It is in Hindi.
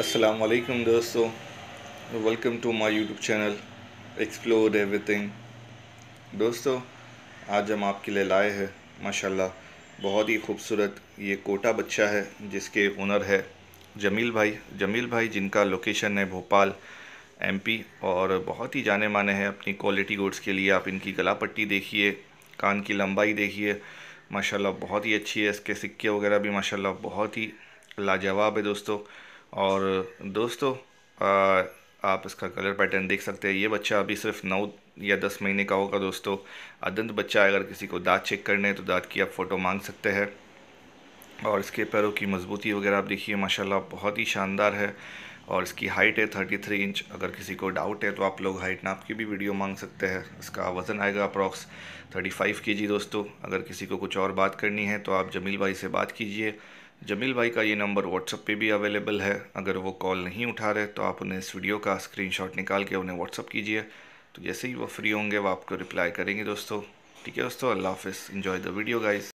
अस्सलाम वालेकुम दोस्तों welcome to my YouTube channel explore everything दोस्तों आज हम आपके लिए लाए हैं माशाल्लाह बहुत ही खूबसूरत ये कोटा बच्चा है जिसके ओनर है जमील भाई जमील भाई जिनका लोकेशन है भोपाल एमपी और बहुत ही जाने माने हैं अपनी क्वालिटी गुड्स के लिए आप इनकी गला पट्टी देखिए कान की लंबाई देखिए माशाल्लाह बहुत ही अच्छी है इसके सिक्के वगैरह भी माशाल्लाह बहुत ही लाजवाब है दोस्तों और दोस्तों आ, आप इसका कलर पैटर्न देख सकते हैं ये बच्चा अभी सिर्फ नौ या दस महीने का होगा दोस्तों अदंत बच्चा है अगर किसी को दांत चेक करने हैं तो दांत की आप फ़ोटो मांग सकते हैं और इसके पैरों की मजबूती वगैरह आप देखिए माशाल्लाह बहुत ही शानदार है और इसकी हाइट है थर्टी थ्री इंच अगर किसी को डाउट है तो आप लोग हाइट नाप की भी वीडियो मांग सकते हैं इसका वज़न आएगा अप्रॉक्स के जी दोस्तों अगर किसी को कुछ और बात करनी है तो आप जमील भाई से बात कीजिए जमील भाई का ये नंबर व्हाट्सअप पे भी अवेलेबल है अगर वो कॉल नहीं उठा रहे तो आप उन्हें इस वीडियो का स्क्रीनशॉट निकाल के उन्हें व्हाट्सअप कीजिए तो जैसे ही वो फ्री होंगे वो आपको रिप्लाई करेंगे दोस्तों ठीक है दोस्तों अल्लाह हाफ़ इन्जॉय द वीडियो गाइज़